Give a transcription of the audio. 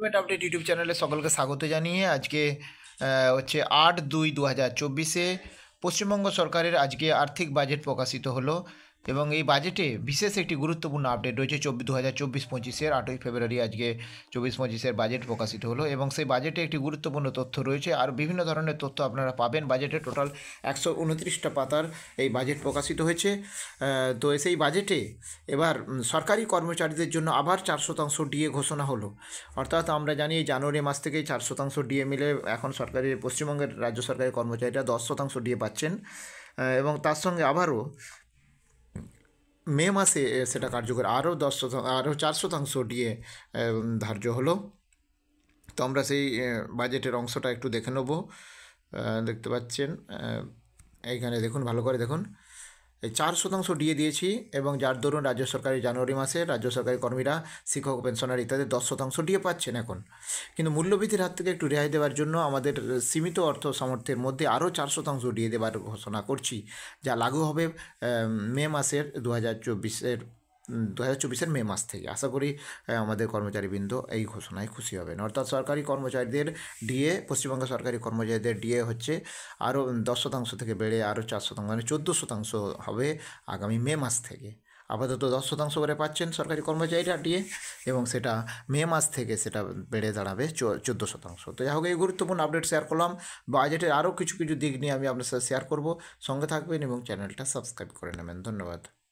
government update YouTube চ্যানেলে সকলকে স্বাগত জানিয়ে আজকে হচ্ছে আট দুই দু হাজার চব্বিশে পশ্চিমবঙ্গ সরকারের আজকে আর্থিক বাজেট প্রকাশিত হলো এবং এই বাজেটে বিশেষ একটি গুরুত্বপূর্ণ আপডেট রয়েছে চব্বিশ দু হাজার চব্বিশ পঁচিশের আটই ফেব্রুয়ারি আজকে চব্বিশ পঁচিশের বাজেট প্রকাশিত হলো এবং সেই বাজেটে একটি গুরুত্বপূর্ণ তথ্য রয়েছে আর বিভিন্ন ধরনের তথ্য আপনারা পাবেন বাজেটে টোটাল একশো উনত্রিশটা পাতার এই বাজেট প্রকাশিত হয়েছে তো সেই বাজেটে এবার সরকারি কর্মচারীদের জন্য আবার চার শতাংশ ডিএ ঘোষণা হলো অর্থাৎ আমরা জানি জানুয়ারি মাস থেকে চার শতাংশ ডিএ মিলে এখন সরকারি পশ্চিমবঙ্গের রাজ্য সরকারের কর্মচারীরা দশ শতাংশ ডিএ পাচ্ছেন এবং তার সঙ্গে আবারও মে মাসে সেটা কার্যকর আরও দশ শতাংশ আরও চার শতাংশ ডিএ ধার্য হলো তো আমরা সেই বাজেটের অংশটা একটু দেখে নেব দেখতে পাচ্ছেন এইখানে দেখুন ভালো করে দেখুন চার শতাংশ দিয়ে দিয়েছি এবং যার দরুন রাজ্য সরকারি জানুয়ারি মাসে রাজ্য সরকারি কর্মীরা শিক্ষক পেনশনার ইত্যাদি দশ শতাংশ দিয়ে পাচ্ছেন এখন কিন্তু মূল্যবৃদ্ধির হাত থেকে একটু রেহাই দেওয়ার জন্য আমাদের সীমিত অর্থ সামর্থ্যের মধ্যে আরও চার শতাংশ দিয়ে দেওয়ার ঘোষণা করছি যা লাগু হবে মে মাসের দু হাজার চব্বিশের দু হাজার চব্বিশের মে মাস থেকে আশা করি আমাদের কর্মচারীবৃন্দ এই ঘোষণায় খুশি হবেন অর্থাৎ সরকারি কর্মচারীদের ডিএ পশ্চিমবঙ্গ সরকারি কর্মচারীদের ডিএ হচ্ছে আরও দশ শতাংশ থেকে বেড়ে আরও চার শতাংশ মানে চোদ্দো শতাংশ হবে আগামী মে মাস থেকে আপাতত দশ শতাংশ করে পাচ্ছেন সরকারি কর্মচারীরা ডিএ এবং সেটা মে মাস থেকে সেটা বেড়ে দাঁড়াবে চোদ্দ শতাংশ তো যাই হোক এই গুরুত্বপূর্ণ আপডেট শেয়ার করলাম বাজেটের আরও কিছু কিছু দিক নিয়ে আমি আপনার সাথে শেয়ার করব সঙ্গে থাকবেন এবং চ্যানেলটা সাবস্ক্রাইব করে নেবেন ধন্যবাদ